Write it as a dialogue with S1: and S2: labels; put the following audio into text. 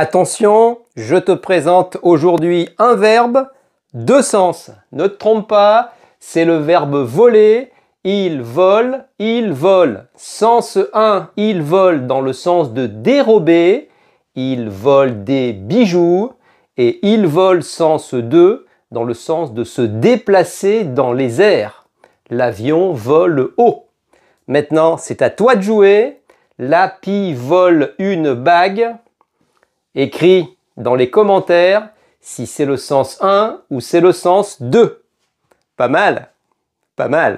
S1: Attention, je te présente aujourd'hui un verbe, deux sens. Ne te trompe pas, c'est le verbe voler. Il vole, il vole. Sens 1, il vole dans le sens de dérober. Il vole des bijoux. Et il vole sens 2 dans le sens de se déplacer dans les airs. L'avion vole haut. Maintenant, c'est à toi de jouer. L'api vole une bague. Écris dans les commentaires si c'est le sens 1 ou c'est le sens 2. Pas mal, pas mal.